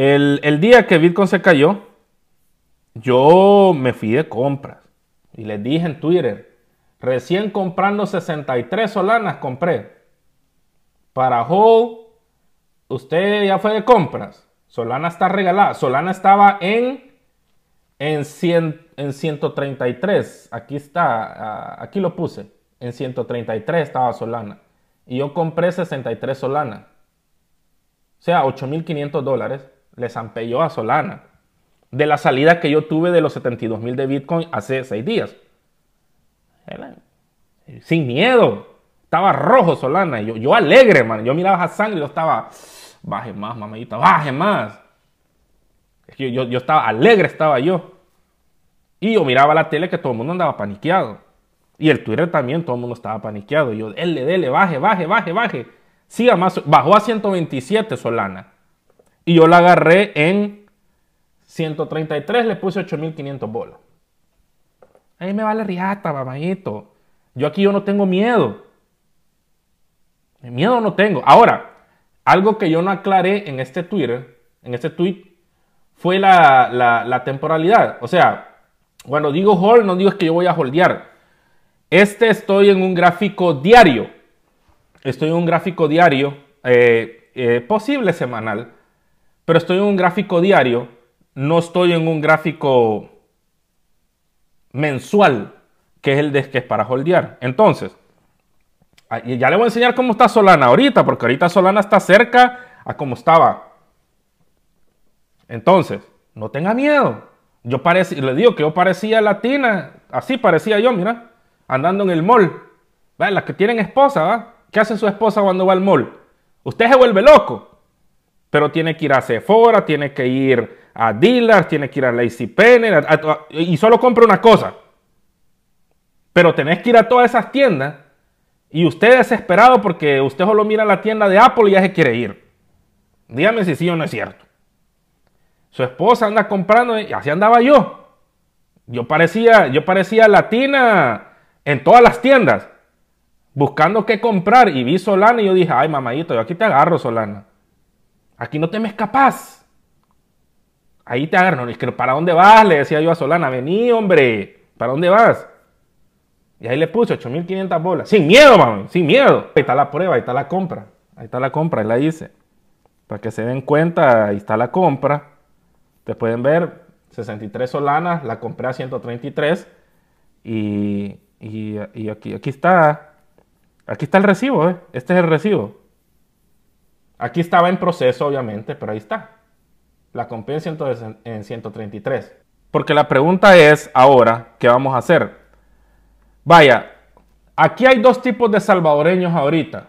El, día que Bitcoin se cayó, yo me fui de compras y les dije en Twitter, recién comprando 63 solanas compré. Para Hold, usted ya fue de compras. Solana está regalada. Solana estaba en, en, en 133. Aquí está, aquí lo puse. En 133 estaba Solana. Y yo compré 63 Solana. O sea, 8.500 dólares le zampelló a Solana de la salida que yo tuve de los 72 mil de Bitcoin hace seis días. Sin miedo. Estaba rojo Solana. Yo, yo alegre, man. Yo miraba a sangre y yo estaba, baje más, mamedita, baje más. yo, yo estaba alegre, estaba yo. Y yo miraba la tele que todo el mundo andaba paniqueado. Y el Twitter también, todo el mundo estaba paniqueado. Yo, LDL, dele, baje, baje, baje, baje. Siga más. Bajó a 127 Solana. Y yo la agarré en 133, le puse 8500 bolas. Ahí me vale riata, mamadito. Yo aquí yo no tengo miedo. miedo no tengo. Ahora, algo que yo no aclaré en este Twitter, en este tweet, fue la, temporalidad. O sea, cuando digo hold, no digo es que yo voy a holdear. Este estoy en un gráfico diario. Estoy en un gráfico diario, eh, eh, posible semanal pero estoy en un gráfico diario, no estoy en un gráfico mensual, que es el de que es para holdear. Entonces, ah, ya le voy a enseñar cómo está Solana ahorita, porque ahorita Solana está cerca a cómo estaba. Entonces, no tenga miedo. Yo parecía, le digo que yo parecía latina, así parecía yo, mira, andando en el mall. Las que tienen esposa, ¿va? ¿Qué hace su esposa cuando va al mall? Usted se vuelve loco. Pero tiene que ir a Sephora, tiene que ir a dealers, tiene que ir a Lazy Penny, y solo compra una cosa. Pero tenés que ir a todas esas tiendas y usted desesperado porque usted solo mira la tienda de Apple y ya se quiere ir. Dígame si sí o no es cierto. Su esposa anda comprando y así andaba yo. Yo parecía, yo parecía latina en todas las tiendas, buscando qué comprar y vi Solana y yo dije, ay mamadito, yo aquí te agarro Solana. Aquí no te me escapas. Ahí te agarran. que, ¿para dónde vas? Le decía yo a Solana, vení, hombre. ¿Para dónde vas? Y ahí le puse 8.500 bolas. Sin miedo, mami. Sin miedo. Ahí está la prueba, ahí está la compra. Ahí está la compra, ahí la hice. Para que se den cuenta, ahí está la compra. Te pueden ver, 63 solanas, la compré a 133. Y, y aquí, aquí está. Aquí está el recibo, ¿eh? Este es el recibo. Aquí estaba en proceso, obviamente, pero ahí está. La compensa entonces en 133. Porque la pregunta es ahora, ¿qué vamos a hacer? Vaya, aquí hay dos tipos de salvadoreños ahorita.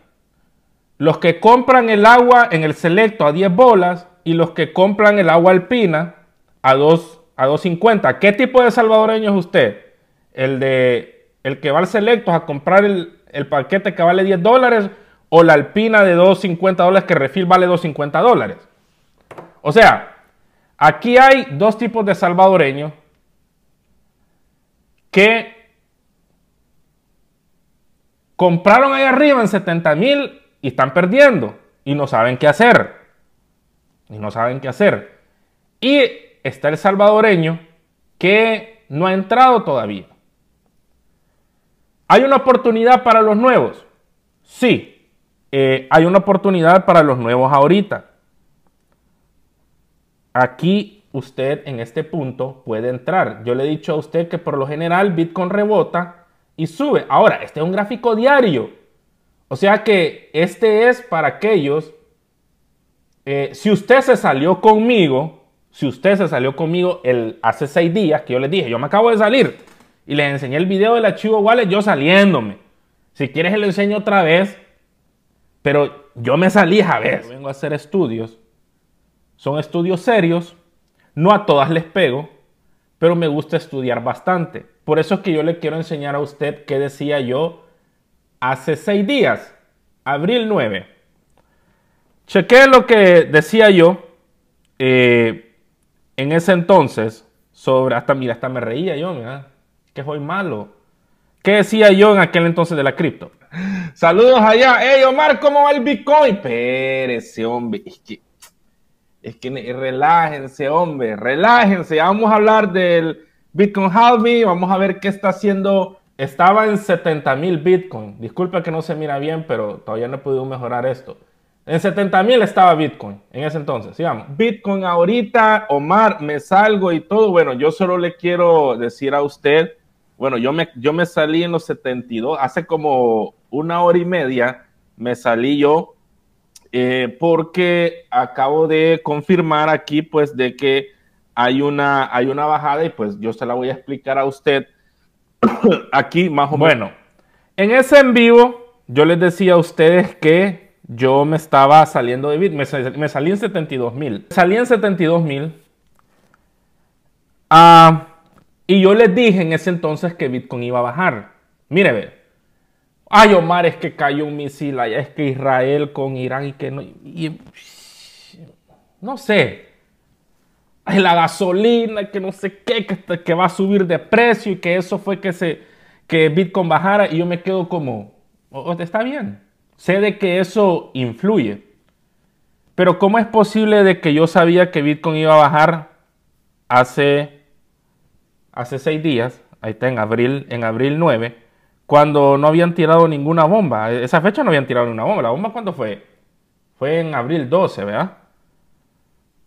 Los que compran el agua en el selecto a 10 bolas y los que compran el agua alpina a 2 a 2.50. ¿Qué tipo de salvadoreño es usted? ¿El de el que va al selecto a comprar el, el paquete que vale 10 dólares o la Alpina de 2.50 dólares que refil vale 2.50 dólares. O sea, aquí hay dos tipos de salvadoreños que compraron ahí arriba en 70 mil y están perdiendo y no saben qué hacer. Y no saben qué hacer. Y está el salvadoreño que no ha entrado todavía. ¿Hay una oportunidad para los nuevos? Sí, eh, hay una oportunidad para los nuevos ahorita. Aquí usted en este punto puede entrar. Yo le he dicho a usted que por lo general Bitcoin rebota y sube. Ahora, este es un gráfico diario. O sea que este es para aquellos, eh, si usted se salió conmigo, si usted se salió conmigo el, hace seis días que yo les dije, yo me acabo de salir y les enseñé el video del archivo Wallet yo saliéndome. Si quieres, se lo enseño otra vez pero yo me salí, a ver Vengo a hacer estudios. Son estudios serios. No a todas les pego, pero me gusta estudiar bastante. Por eso es que yo le quiero enseñar a usted qué decía yo hace seis días, abril 9. Chequé lo que decía yo eh, en ese entonces sobre, hasta mira, hasta me reía yo, mira, que soy malo. ¿Qué decía yo en aquel entonces de la cripto? Saludos allá. Hey, Omar, ¿cómo va el Bitcoin? Pérese, hombre. Es que, que relájense, hombre. Relájense. Vamos a hablar del Bitcoin Halby. Vamos a ver qué está haciendo. Estaba en 70 mil Bitcoin. Disculpa que no se mira bien, pero todavía no he podido mejorar esto. En 70 mil estaba Bitcoin en ese entonces. Digamos, Bitcoin ahorita, Omar, me salgo y todo. Bueno, yo solo le quiero decir a usted bueno, yo me, yo me salí en los 72, hace como una hora y media me salí yo eh, porque acabo de confirmar aquí pues de que hay una, hay una bajada y pues yo se la voy a explicar a usted aquí más o menos. Bueno, en ese en vivo yo les decía a ustedes que yo me estaba saliendo de Bit, me, salí en 72 mil. Salí en 72 mil. Ah, y yo les dije en ese entonces que Bitcoin iba a bajar. Mire, ve. Ay, Omar, es que cayó un misil allá, es que Israel con Irán y que no. no sé. la gasolina, que no sé qué, que, va a subir de precio y que eso fue que, se, que Bitcoin bajara. Y yo me quedo como, oh, oh, está bien. Sé de que eso influye. Pero ¿cómo es posible de que yo sabía que Bitcoin iba a bajar hace hace seis días, ahí está en abril, en abril 9, cuando no habían tirado ninguna bomba. E, esa fecha no habían tirado ninguna bomba. ¿La bomba cuándo fue? Fue en abril 12, ¿verdad?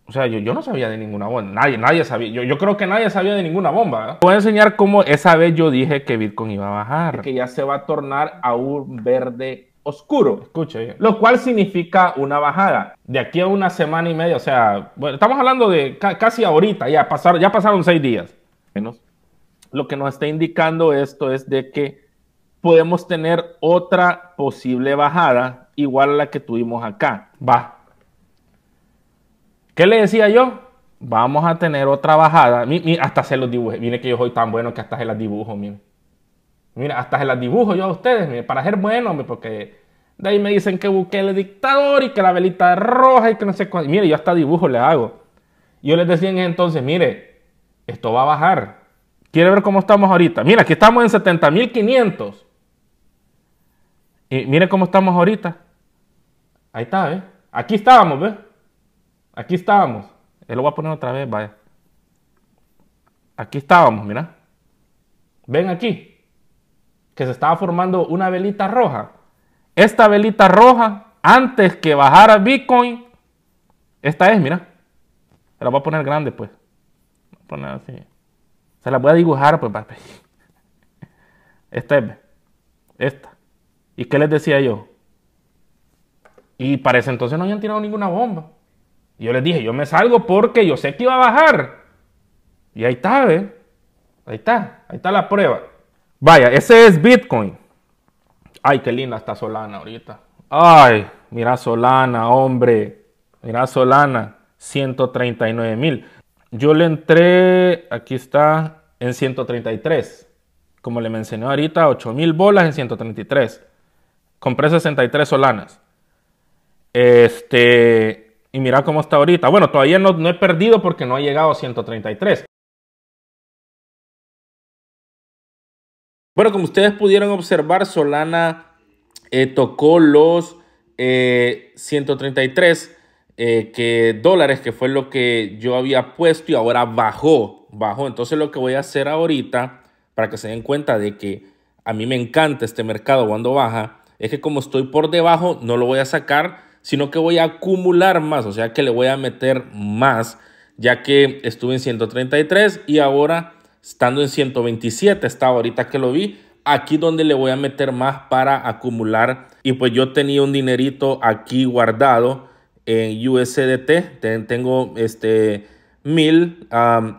O sea, yo, no sabía de ninguna bomba. Nadie, nadie sabía. Yo, yo creo que nadie sabía de ninguna bomba. te Voy a enseñar cómo esa vez yo dije que Bitcoin iba a bajar. Que ya se va a tornar a un verde oscuro. Escuche. Lo cual significa una bajada. De aquí a una semana y media, o sea, bueno, estamos hablando de casi ahorita, ya, ya pasaron seis días menos, lo que nos está indicando esto es de que podemos tener otra posible bajada igual a la que tuvimos acá. Va. ¿Qué le decía yo? Vamos a tener otra bajada. Mi, hasta se los dibujé. Mire que yo soy tan bueno que hasta se las dibujo, mire. Mira, hasta se las dibujo yo a ustedes, para ser bueno, porque de ahí me dicen que busqué el dictador y que la velita roja y que no sé cuánto. Mire, yo hasta dibujo le hago. Yo les decía entonces, mire, esto va a bajar. Quiere ver cómo estamos ahorita. Mira, aquí estamos en 70.500. Y mire cómo estamos ahorita. Ahí está, ¿ves? ¿eh? Aquí estábamos, ¿ves? Aquí estábamos. Él lo voy a poner otra vez, vaya. Aquí estábamos, mira. Ven aquí. Que se estaba formando una velita roja. Esta velita roja, antes que bajara Bitcoin, esta es, mira. la voy a poner grande, pues así. Se la voy a dibujar, pues, Esta es, esta. ¿Y qué les decía yo? Y para ese entonces no habían tirado ninguna bomba. Y yo les dije, yo me salgo porque yo sé que iba a bajar. Y ahí está, Ahí está, ahí está la prueba. Vaya, ese es Bitcoin. Ay, qué linda está Solana ahorita. Ay, mira Solana, hombre. Mira Solana, 139 mil. Yo le entré, aquí está, en 133. Como le mencioné ahorita, 8000 bolas en 133. Compré 63 solanas. Este, y mira cómo está ahorita. Bueno, todavía no, he perdido porque no ha llegado a 133. Bueno, como ustedes pudieron observar, Solana eh, tocó los 133. Eh, eh, que dólares, que fue lo que yo había puesto y ahora bajó, bajó. Entonces lo que voy a hacer ahorita, para que se den cuenta de que a mí me encanta este mercado cuando baja, es que como estoy por debajo, no lo voy a sacar, sino que voy a acumular más, o sea que le voy a meter más, ya que estuve en 133 y ahora estando en 127, estaba ahorita que lo vi, aquí donde le voy a meter más para acumular. Y pues yo tenía un dinerito aquí guardado eh, en USDT. Tengo este 1000,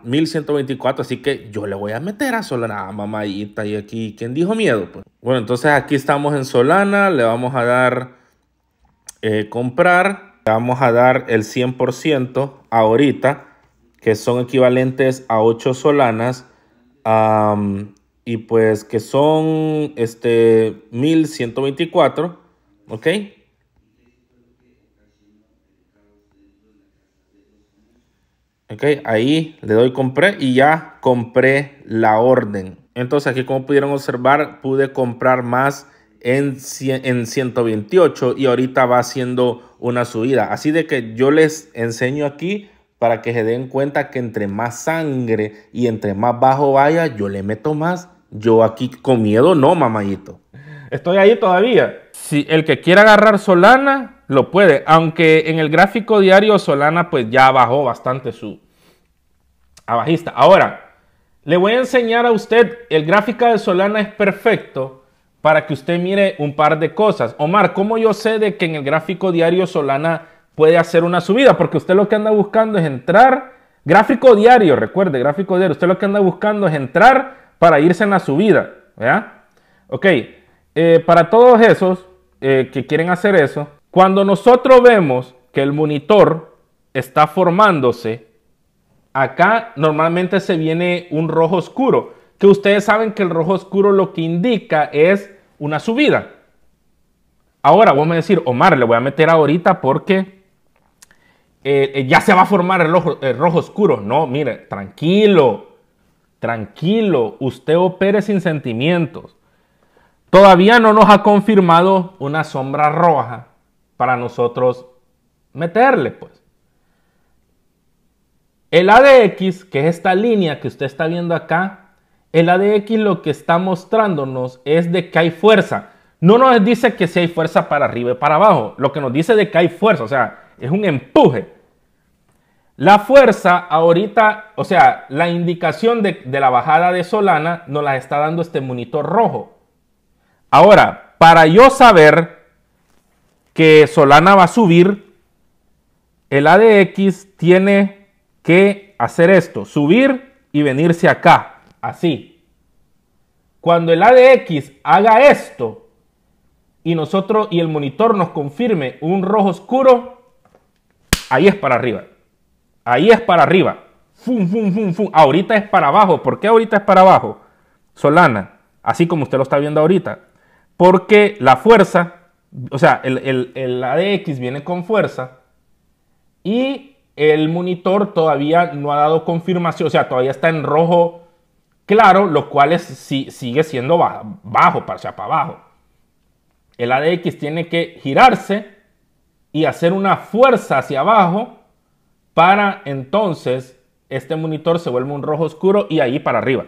1124, así que yo le voy a meter a Solana, ah, y aquí, ¿quién dijo miedo? Pues, bueno, entonces aquí estamos en Solana, le vamos a dar eh, comprar, le vamos a dar el 100% ahorita, que son equivalentes a 8 Solanas, y pues que son este 1124, ¿ok? Ok, ahí le doy compré y ya compré la orden. Entonces aquí como pudieron observar pude comprar más en, en 128 y ahorita va haciendo una subida. Así de que yo les enseño aquí para que se den cuenta que entre más sangre y entre más bajo vaya, yo le meto más. Yo aquí con miedo no, mamayito. Estoy ahí todavía. Si el que quiera agarrar Solana, lo puede. Aunque en el gráfico diario Solana pues ya bajó bastante su abajista. Ahora, le voy a enseñar a usted, el gráfico de Solana es perfecto para que usted mire un par de cosas. Omar, ¿cómo yo sé de que en el gráfico diario Solana puede hacer una subida? Porque usted lo que anda buscando es entrar, gráfico diario, recuerde, gráfico diario, usted lo que anda buscando es entrar para irse en la subida, ¿Ya? Ok, eh, para todos esos eh, que quieren hacer eso, cuando nosotros vemos que el monitor está formándose, acá normalmente se viene un rojo oscuro, que ustedes saben que el rojo oscuro lo que indica es una subida. Ahora vamos a decir, Omar, le voy a meter ahorita porque eh, eh, ya se va a formar el, el rojo oscuro. No, mire, tranquilo, tranquilo, usted opere sin sentimientos. Todavía no nos ha confirmado una sombra roja para nosotros meterle, pues. El ADX, que es esta línea que usted está viendo acá, el ADX lo que está mostrándonos es de que hay fuerza. No nos dice que si hay fuerza para arriba y para abajo. Lo que nos dice de que hay fuerza, o sea, es un empuje. La fuerza ahorita, o sea, la indicación de, de la bajada de Solana nos la está dando este monitor rojo. Ahora, para yo saber que Solana va a subir, el ADX tiene que hacer esto, subir y venirse acá, así. Cuando el ADX haga esto y nosotros y el monitor nos confirme un rojo oscuro, ahí es para arriba. Ahí es para arriba. Fum, fum, fum, fum. Ahorita es para abajo. ¿Por qué ahorita es para abajo? Solana, así como usted lo está viendo ahorita. Porque la fuerza o sea, el, ADX viene con fuerza y el monitor todavía no ha dado confirmación, o sea, todavía está en rojo claro, lo cual es, si, sigue siendo bajo, para, hacia para abajo. El ADX tiene que girarse y hacer una fuerza hacia abajo para entonces este monitor se vuelve un rojo oscuro y ahí para arriba.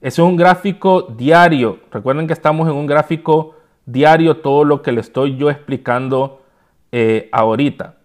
es un gráfico diario. Recuerden que estamos en un gráfico diario todo lo que le estoy yo explicando eh, ahorita.